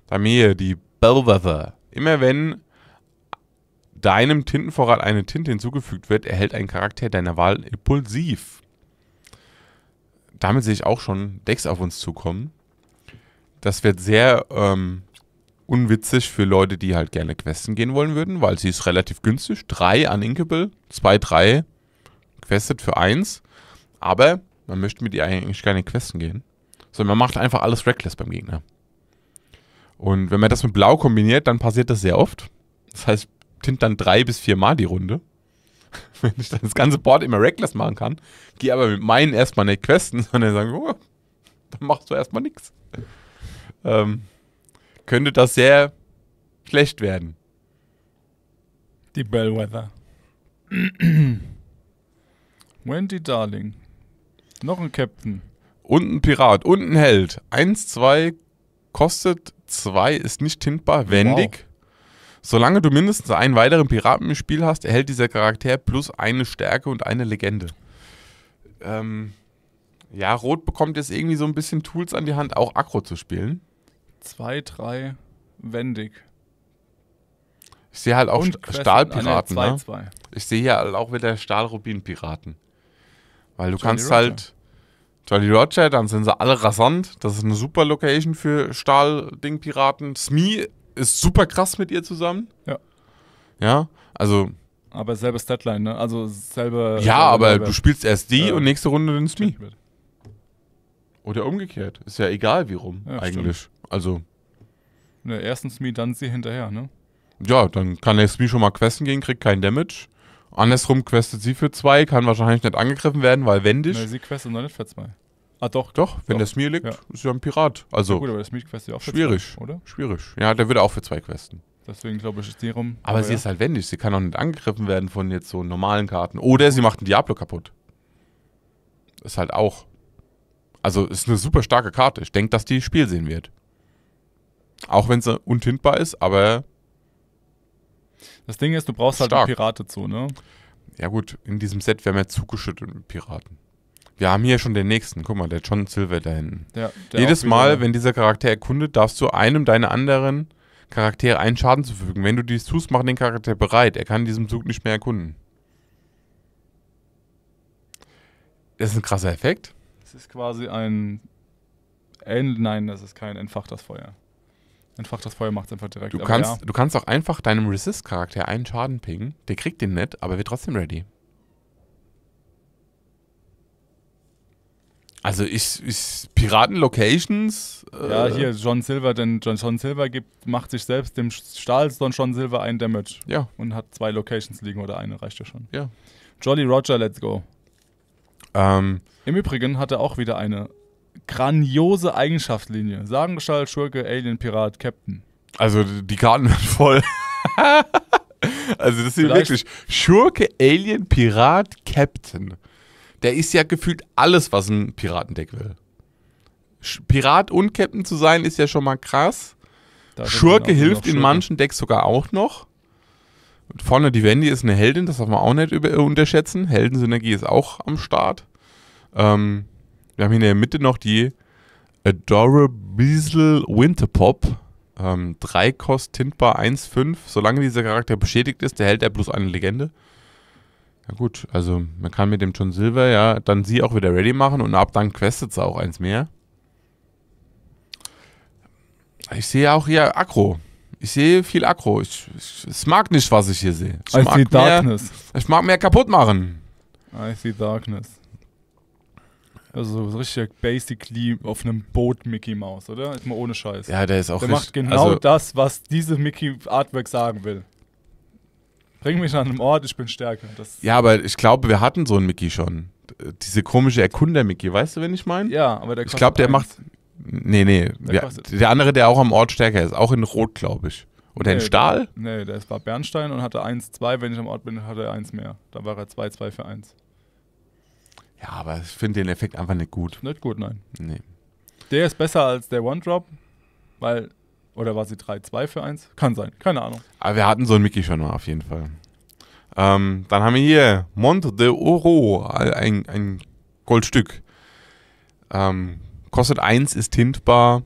bei mir die Bellwether. Immer wenn deinem Tintenvorrat eine Tinte hinzugefügt wird, erhält ein Charakter deiner Wahl impulsiv. Damit sehe ich auch schon Decks auf uns zukommen. Das wird sehr ähm, unwitzig für Leute, die halt gerne Questen gehen wollen würden, weil sie ist relativ günstig. Drei an Inkable, 2, 3 questet für eins. Aber man möchte mit ihr eigentlich gar keine Questen gehen. Sondern man macht einfach alles reckless beim Gegner. Und wenn man das mit Blau kombiniert, dann passiert das sehr oft. Das heißt, tint dann drei bis vier Mal die Runde. wenn ich dann das ganze Board immer reckless machen kann, gehe aber mit meinen erstmal nicht questen, sondern sagen, oh, dann machst du erstmal nichts. Ähm, könnte das sehr schlecht werden. Die Bellwether. Wendy Darling, noch ein Captain. Und ein Pirat und ein Held. Eins, zwei kostet, zwei ist nicht tintbar, wendig. Wow. Solange du mindestens einen weiteren Piraten im Spiel hast, erhält dieser Charakter plus eine Stärke und eine Legende. Ähm, ja, Rot bekommt jetzt irgendwie so ein bisschen Tools an die Hand, auch Akro zu spielen. Zwei, drei, wendig. Ich sehe halt auch St ah, Stahlpiraten. An, ne, zwei, zwei. Ich sehe hier halt auch wieder Stahlrubinpiraten. Weil du Jolly kannst halt Roger. halt Jolly Roger, dann sind sie alle rasant. Das ist eine super Location für Stahl-Ding-Piraten. Smee ist super krass mit ihr zusammen. Ja. Ja, also. Aber selbe Statline, ne? Also selber. Ja, aber selber. du spielst erst die äh, und nächste Runde den Smee. Oder umgekehrt. Ist ja egal, wie rum, ja, eigentlich. Stimmt. Also. Ne, erstens Smee, dann sie hinterher, ne? Ja, dann kann der Smee schon mal questen gehen, kriegt keinen Damage. Andersrum questet sie für zwei, kann wahrscheinlich nicht angegriffen werden, weil wendig. Nein, sie questet noch nicht für zwei. Ah, doch. Doch, wenn doch. das mir liegt, ja. ist ja ein Pirat. Also. Ja, gut, aber das mir questet ja auch für Schwierig, zwei, oder? Schwierig. Ja, der würde auch für zwei questen. Deswegen glaube ich, ist die rum. Aber, aber sie ja. ist halt wendig. Sie kann auch nicht angegriffen werden von jetzt so normalen Karten. Oder sie macht einen Diablo kaputt. Ist halt auch. Also ist eine super starke Karte. Ich denke, dass die Spiel sehen wird. Auch wenn sie untintbar ist, aber das Ding ist, du brauchst halt Stark. halt einen Pirate zu, ne? Ja, gut, in diesem Set werden wir zugeschüttet mit Piraten. Wir haben hier schon den nächsten. Guck mal, der John Silver da hinten. Ja, Jedes Mal, wenn dieser Charakter erkundet, darfst du einem deiner anderen Charaktere einen Schaden zufügen. Wenn du dies tust, mach den Charakter bereit. Er kann diesen Zug nicht mehr erkunden. Das ist ein krasser Effekt. Das ist quasi ein. Nein, das ist kein entfachtes Feuer. Einfach das Feuer macht es einfach direkt. Du kannst, ja. du kannst auch einfach deinem Resist-Charakter einen Schaden pingen. Der kriegt den nicht, aber wird trotzdem ready. Also ich, ich Piraten-Locations. Äh ja, hier, John Silver, denn John, Silver gibt, macht sich selbst dem Stahl John Silver einen Damage. Ja. Und hat zwei Locations liegen oder eine, reicht ja schon. Ja. Jolly Roger, let's go. Ähm, Im Übrigen hat er auch wieder eine grandiose Eigenschaftslinie. Sagengestalt, Schurke, Alien, Pirat, Captain. Also die Karten werden voll. also das ist wirklich Schurke, Alien, Pirat, Captain. Der ist ja gefühlt alles, was ein Piratendeck will. Pirat und Captain zu sein ist ja schon mal krass. Da Schurke hilft Schurke. in manchen Decks sogar auch noch. Und vorne die Wendy ist eine Heldin, das darf man auch nicht über äh, unterschätzen. Heldensynergie ist auch am Start. Ähm, wir haben hier in der Mitte noch die Adorable Winterpop. Ähm, 3 Kost Tintbar 1,5. Solange dieser Charakter beschädigt ist, erhält er bloß eine Legende. Ja gut, also man kann mit dem John Silver ja dann sie auch wieder ready machen und ab dann questet sie auch eins mehr. Ich sehe auch hier Akro. Ich sehe viel Akro. Ich, ich, ich, mag nicht, was ich hier sehe. Ich I mag see mehr, darkness. Ich mag mehr kaputt machen. I see darkness. Also so richtig basically auf einem Boot Mickey Mouse, oder? Jetzt mal ohne Scheiß. Ja, der ist auch Der macht genau also das, was diese Mickey Artwork sagen will. Bring mich an einem Ort, ich bin stärker. Das ja, aber ich glaube, wir hatten so einen Mickey schon. Diese komische Erkunder-Mickey, weißt du, wen ich meine? Ja, aber der Ich glaube, der macht. Nee, nee. Der, der, andere, der auch am Ort stärker ist, auch in Rot, glaube ich. Oder nee, in Stahl? Der, nee, der war Bernstein und hatte 1-2. Wenn ich am Ort bin, hatte er 1 mehr. Da war er 2-2 für 1. Ja, aber ich finde den Effekt einfach nicht gut. Nicht gut, nein. Nee. Der ist besser als der One-Drop, weil. Oder war sie 3-2 für 1? Kann sein, keine Ahnung. Aber wir hatten so einen Mickey schon mal auf jeden Fall. Ähm, dann haben wir hier Mont de Oro, ein, ein Goldstück. Ähm, kostet 1, ist tintbar.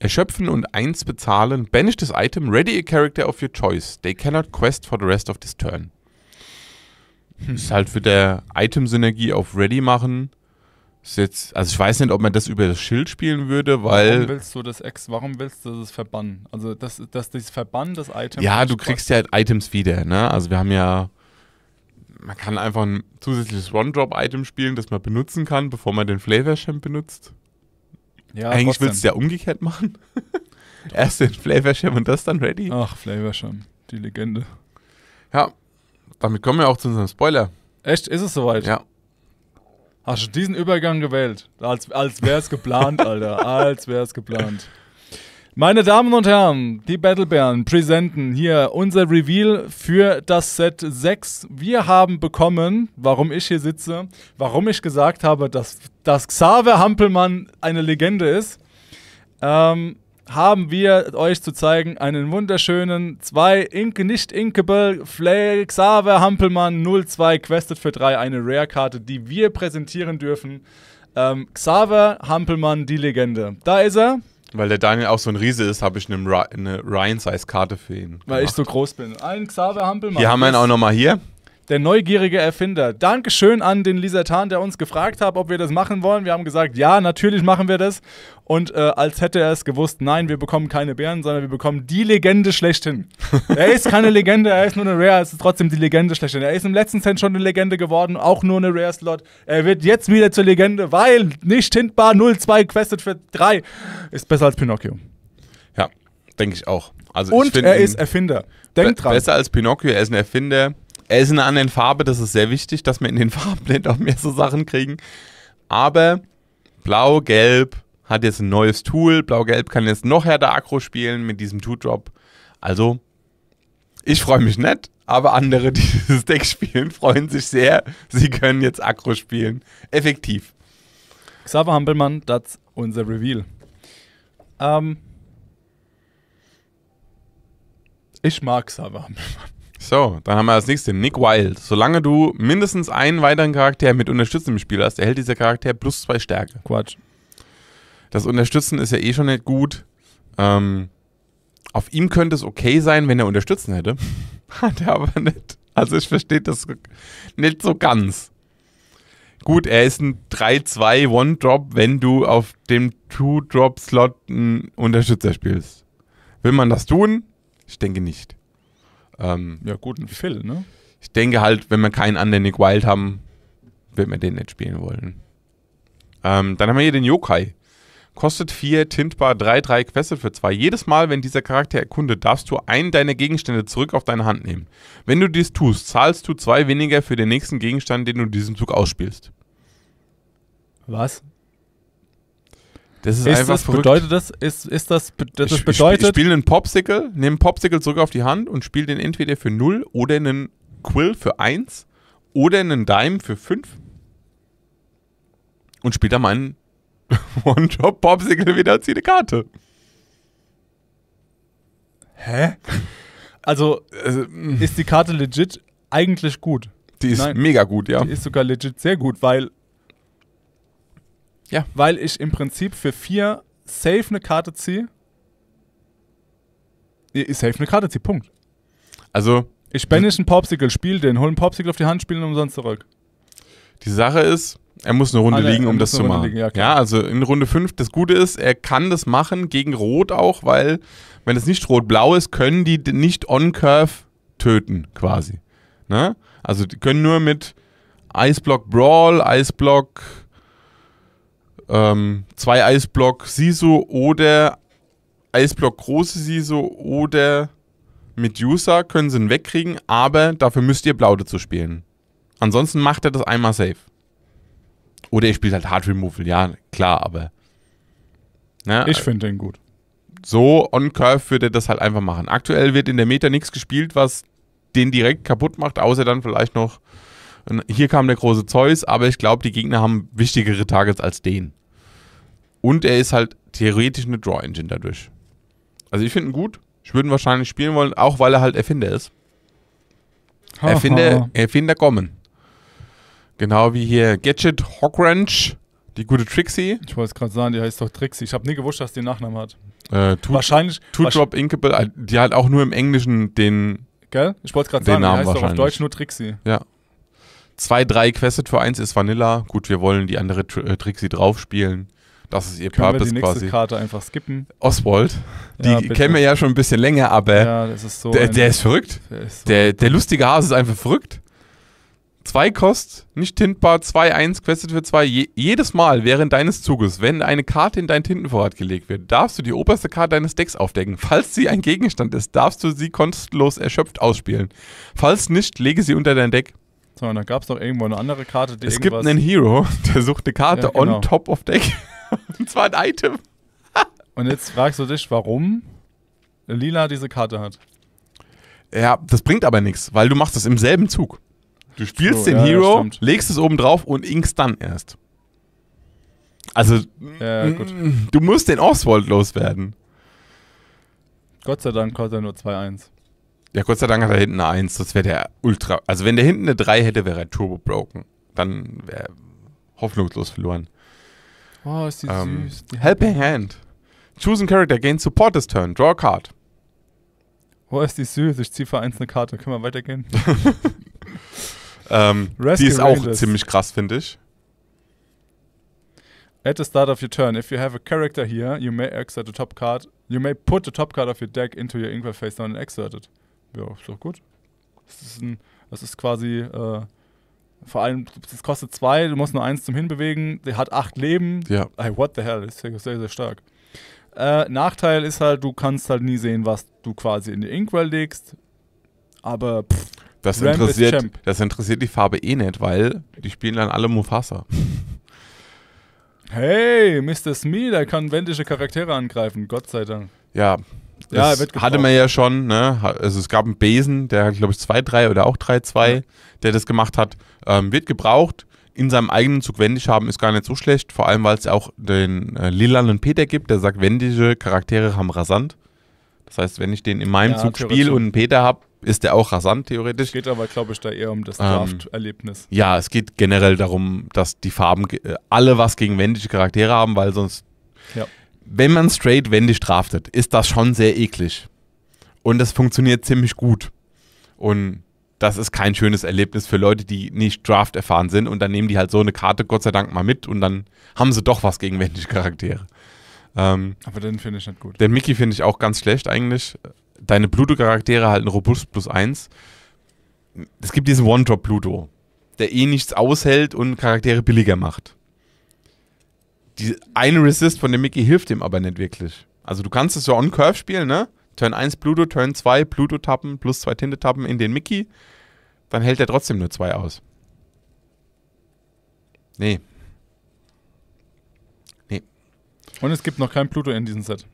Erschöpfen und 1 bezahlen. Banish this item, ready a character of your choice. They cannot quest for the rest of this turn. Hm. Ist halt für der Item-Synergie auf Ready machen. Ist jetzt, also ich weiß nicht, ob man das über das Schild spielen würde, weil. Warum willst du das Ex, warum willst du das verbannen? Also das, das, das Verbannen des Items. Ja, du kriegst ja halt Items wieder, ne? Also wir haben ja. Man kann einfach ein zusätzliches One-Drop-Item spielen, das man benutzen kann, bevor man den Flavor Champ benutzt. Ja, Eigentlich willst du es ja umgekehrt machen. Erst den Flavor Champ und das dann ready. Ach, Flavor Champ, die Legende. Ja, damit kommen wir auch zu unserem Spoiler. Echt? Ist es soweit? Ja. Hast du diesen Übergang gewählt? Als, als wäre es geplant, Alter. Als wäre es geplant. Meine Damen und Herren, die Battlebären präsenten hier unser Reveal für das Set 6. Wir haben bekommen, warum ich hier sitze, warum ich gesagt habe, dass, dass Xaver Hampelmann eine Legende ist. Ähm, haben wir euch zu zeigen einen wunderschönen 2 Inke nicht Inkable Flair Xaver Hampelmann 02 Quested für 3, eine Rare-Karte, die wir präsentieren dürfen. Ähm, Xaver Hampelmann, die Legende. Da ist er. Weil der Daniel auch so ein Riese ist, habe ich eine Ryan-Size-Karte für ihn. Gemacht. Weil ich so groß bin. Ein Xaver Hampelmann. Wir haben ihn auch nochmal hier der neugierige Erfinder. Dankeschön an den Lisa Lisertan, der uns gefragt hat, ob wir das machen wollen. Wir haben gesagt, ja, natürlich machen wir das. Und äh, als hätte er es gewusst, nein, wir bekommen keine Bären, sondern wir bekommen die Legende schlechthin. er ist keine Legende, er ist nur eine Rare, es ist trotzdem die Legende schlechthin. Er ist im letzten Cent schon eine Legende geworden, auch nur eine Rare-Slot. Er wird jetzt wieder zur Legende, weil nicht hintbar 0-2 questet für 3 ist besser als Pinocchio. Ja, denke ich auch. Also Und ich er ist Erfinder. Denkt dran. Besser als Pinocchio, er ist ein Erfinder. Er ist in einer anderen Farbe, das ist sehr wichtig, dass wir in den Farben auch mehr so Sachen kriegen. Aber Blau, Gelb hat jetzt ein neues Tool. Blau-Gelb kann jetzt noch härter Akro spielen mit diesem Two-Drop. Also, ich freue mich nicht, aber andere, die dieses Deck spielen, freuen sich sehr. Sie können jetzt Akro spielen. Effektiv. Xaver Hampelmann, das ist unser Reveal. Ähm, ich mag Xaver Hampelmann. So, dann haben wir als nächstes Nick Wild. Solange du mindestens einen weiteren Charakter mit im Spiel hast, erhält dieser Charakter plus zwei Stärke. Quatsch. Das Unterstützen ist ja eh schon nicht gut. Ähm, auf ihm könnte es okay sein, wenn er Unterstützen hätte. Hat er aber nicht. Also ich verstehe das nicht so ganz. Gut, er ist ein 3-2 One-Drop, wenn du auf dem Two-Drop-Slot einen Unterstützer spielst. Will man das tun? Ich denke nicht. Ähm, ja, gut, wie viel, ne? Ich denke halt, wenn wir keinen anderen Nick Wild haben, wird man den nicht spielen wollen. Ähm, dann haben wir hier den Yokai. Kostet 4, tintbar 3, 3 Queste für 2. Jedes Mal, wenn dieser Charakter erkundet, darfst du einen deiner Gegenstände zurück auf deine Hand nehmen. Wenn du dies tust, zahlst du 2 weniger für den nächsten Gegenstand, den du diesen Zug ausspielst. Was? Das ist, ist einfach das, verrückt. Bedeutet das, ist, ist das, das ich, bedeutet... Ich spiele einen Popsicle, nehme einen Popsicle zurück auf die Hand und spiele den entweder für 0 oder einen Quill für 1 oder einen Dime für 5 und spiele dann meinen One-Drop-Popsicle wieder und ziehe eine Karte. Hä? Also, also, ist die Karte legit eigentlich gut? Die ist Nein, mega gut, ja. Die ist sogar legit sehr gut, weil ja. Weil ich im Prinzip für vier safe eine Karte ziehe. Ich Safe eine Karte ziehe, Punkt. Also. Ich spende einen Popsicle, spiele den, hol einen Popsicle auf die Hand, spiele ihn umsonst zurück. Die Sache ist, er muss eine Runde ah, liegen, um das zu machen. Liegen, ja, ja, also in Runde 5, das Gute ist, er kann das machen gegen Rot auch, weil wenn es nicht rot-blau ist, können die nicht on-curve töten quasi. Ne? Also die können nur mit Eisblock Brawl, Block ähm, zwei Eisblock Siso oder Eisblock große Siso oder Medusa können sie ihn wegkriegen, aber dafür müsst ihr Blaude zu spielen. Ansonsten macht er das einmal safe. Oder ihr spielt halt Hard Removal, ja, klar, aber. Na, ne? ich finde den gut. So, on Curve würde er das halt einfach machen. Aktuell wird in der Meta nichts gespielt, was den direkt kaputt macht, außer dann vielleicht noch. Hier kam der große Zeus, aber ich glaube, die Gegner haben wichtigere Targets als den. Und er ist halt theoretisch eine Draw-Engine dadurch. Also ich finde ihn gut. Ich würde ihn wahrscheinlich spielen wollen, auch weil er halt Erfinder ist. Ha, Erfinder, ha. Erfinder kommen. Genau wie hier Gadget Hogwrench, die gute Trixie. Ich wollte es gerade sagen, die heißt doch Trixie. Ich habe nie gewusst, dass die einen Nachnamen hat. Äh, two, wahrscheinlich. Two-Drop Inkable, äh, die halt auch nur im Englischen den. Gell? Ich wollte gerade sagen, Namen die heißt doch auf Deutsch nur Trixie. Ja. Zwei, drei Quested für eins ist Vanilla. Gut, wir wollen die andere äh, Trixie draufspielen. Das ist ihr Können Purpose wir die nächste quasi. Karte einfach skippen. Oswald, die ja, kennen wir ja schon ein bisschen länger, aber ja, das ist so der, der, ist verrückt. Der, ist so der, der lustige Hase ist einfach verrückt. Zwei Kost, nicht tintbar, zwei, eins, questet für zwei. Je, jedes Mal während deines Zuges, wenn eine Karte in deinen Tintenvorrat gelegt wird, darfst du die oberste Karte deines Decks aufdecken. Falls sie ein Gegenstand ist, darfst du sie kostenlos erschöpft ausspielen. Falls nicht, lege sie unter dein Deck. So, und dann gab es noch irgendwo eine andere Karte, die Es gibt einen Hero, der sucht eine Karte ja, genau. on top of Deck. Und zwar ein Item. Und jetzt fragst du dich, warum Lila diese Karte hat. Ja, das bringt aber nichts, weil du machst das im selben Zug. Du spielst so, den ja, Hero, legst es oben drauf und inkst dann erst. Also, ja, mm, mm, du musst den Oswald loswerden. Gott sei Dank hat er nur 2-1. Ja, Gott sei Dank hat er hinten eine 1, Das wäre der ultra. Also, wenn der hinten eine 3 hätte, wäre er turbo broken. Dann wäre er hoffnungslos verloren. Oh, ist die ähm, süß. Die Helping Hand. Choose a character, gain support this turn, draw a card. Oh, ist die süß. Ich ziehe für eins eine Karte. Können wir weitergehen? ähm, die ist auch ziemlich krass, finde ich. At the start of your turn, if you have a character here, you may exert the top card. You may put the top card of your deck into your Inkwell face down and exert it. Ja, ist doch gut. Das ist, ein, das ist quasi äh, vor allem, das kostet zwei, du musst nur eins zum Hinbewegen. Der hat acht Leben. Ja. Hey, what the hell, ist sehr, sehr stark. Äh, Nachteil ist halt, du kannst halt nie sehen, was du quasi in die Inkwell legst. Aber pff, das, Ram interessiert, das interessiert die Farbe eh nicht, weil die spielen dann alle Mufasa. Hey, Mr. Smee, der kann wendische Charaktere angreifen, Gott sei Dank. Ja, das ja, wird gebraucht. hatte man ja schon. Ne? Also es gab einen Besen, der hat, glaube ich 2-3 oder auch 3-2, ja. der das gemacht hat. Ähm, wird gebraucht. In seinem eigenen Zug wendig haben ist gar nicht so schlecht. Vor allem, weil es auch den äh, lilanen Peter gibt, der sagt, wendige Charaktere haben rasant. Das heißt, wenn ich den in meinem ja, Zug spiele und einen Peter habe, ist der auch rasant, theoretisch. Es geht aber, glaube ich, da eher um das ähm, Draft-Erlebnis. Ähm, ja, es geht generell darum, dass die Farben äh, alle was gegen wendige Charaktere haben, weil sonst ja wenn man straight wendig draftet, ist das schon sehr eklig. Und das funktioniert ziemlich gut. Und das ist kein schönes Erlebnis für Leute, die nicht Draft erfahren sind. Und dann nehmen die halt so eine Karte Gott sei Dank mal mit und dann haben sie doch was gegen wendige Charaktere. Ähm, Aber den finde ich nicht gut. Den Mickey finde ich auch ganz schlecht eigentlich. Deine Pluto-Charaktere halten robust plus eins. Es gibt diesen One-Drop-Pluto, der eh nichts aushält und Charaktere billiger macht die eine Resist von dem Mickey hilft ihm aber nicht wirklich. Also du kannst es ja on-curve spielen, ne? Turn 1 Pluto, Turn 2 Pluto tappen, plus zwei Tinte tappen in den Mickey. Dann hält er trotzdem nur zwei aus. Nee. Nee. Und es gibt noch kein Pluto in diesem Set.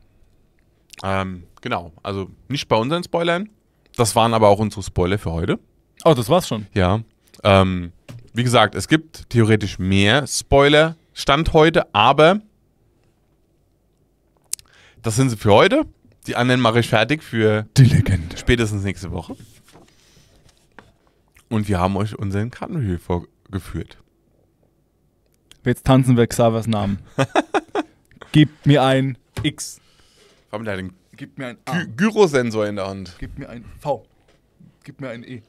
Ähm, genau. Also nicht bei unseren Spoilern. Das waren aber auch unsere Spoiler für heute. Oh, das war's schon. Ja. Ähm, wie gesagt, es gibt theoretisch mehr Spoiler Stand heute, aber das sind sie für heute. Die anderen mache ich fertig für die Legende. spätestens nächste Woche. Und wir haben euch unseren Kartenhügel vorgeführt. Jetzt tanzen wir Xavers Namen. Gib mir ein X. Gib mir ein A. Gyrosensor in der Hand. Gib mir ein V. Gib mir ein E.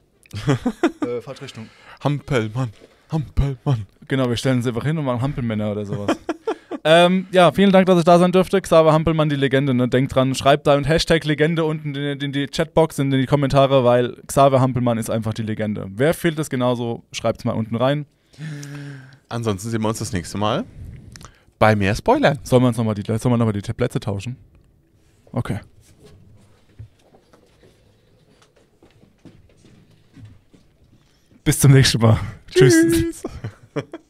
äh, Fahrtrichtung. Hampelmann. Hampelmann. Genau, wir stellen uns einfach hin und machen Hampelmänner oder sowas. ähm, ja, vielen Dank, dass ich da sein durfte. Xaver Hampelmann, die Legende. Ne? Denkt dran, schreibt da und Hashtag Legende unten in, in die Chatbox, in die Kommentare, weil Xaver Hampelmann ist einfach die Legende. Wer fehlt es genauso, schreibt es mal unten rein. Ansonsten sehen wir uns das nächste Mal bei mehr Spoilern. Sollen wir uns nochmal die, sollen noch die Plätze tauschen? Okay. Bis zum nächsten Mal. Tschüss.